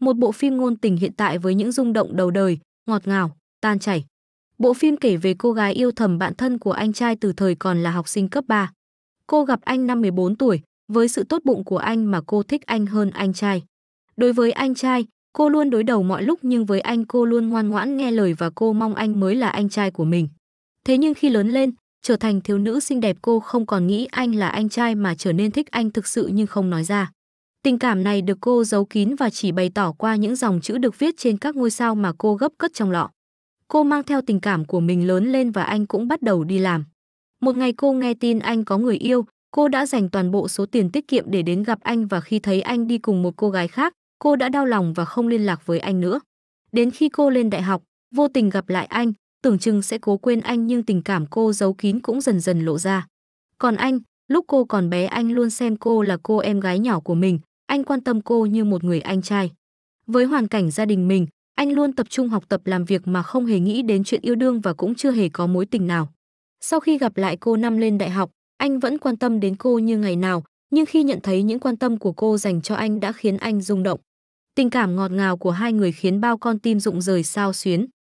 một bộ phim ngôn tình hiện tại với những rung động đầu đời, ngọt ngào, tan chảy. Bộ phim kể về cô gái yêu thầm bạn thân của anh trai từ thời còn là học sinh cấp 3. Cô gặp anh năm 14 tuổi, với sự tốt bụng của anh mà cô thích anh hơn anh trai. Đối với anh trai, cô luôn đối đầu mọi lúc nhưng với anh cô luôn ngoan ngoãn nghe lời và cô mong anh mới là anh trai của mình. Thế nhưng khi lớn lên, trở thành thiếu nữ xinh đẹp cô không còn nghĩ anh là anh trai mà trở nên thích anh thực sự nhưng không nói ra. Tình cảm này được cô giấu kín và chỉ bày tỏ qua những dòng chữ được viết trên các ngôi sao mà cô gấp cất trong lọ. Cô mang theo tình cảm của mình lớn lên và anh cũng bắt đầu đi làm. Một ngày cô nghe tin anh có người yêu, cô đã dành toàn bộ số tiền tiết kiệm để đến gặp anh và khi thấy anh đi cùng một cô gái khác, cô đã đau lòng và không liên lạc với anh nữa. Đến khi cô lên đại học, vô tình gặp lại anh, tưởng chừng sẽ cố quên anh nhưng tình cảm cô giấu kín cũng dần dần lộ ra. Còn anh, lúc cô còn bé anh luôn xem cô là cô em gái nhỏ của mình, anh quan tâm cô như một người anh trai. Với hoàn cảnh gia đình mình, anh luôn tập trung học tập làm việc mà không hề nghĩ đến chuyện yêu đương và cũng chưa hề có mối tình nào. Sau khi gặp lại cô năm lên đại học, anh vẫn quan tâm đến cô như ngày nào, nhưng khi nhận thấy những quan tâm của cô dành cho anh đã khiến anh rung động. Tình cảm ngọt ngào của hai người khiến bao con tim rụng rời sao xuyến.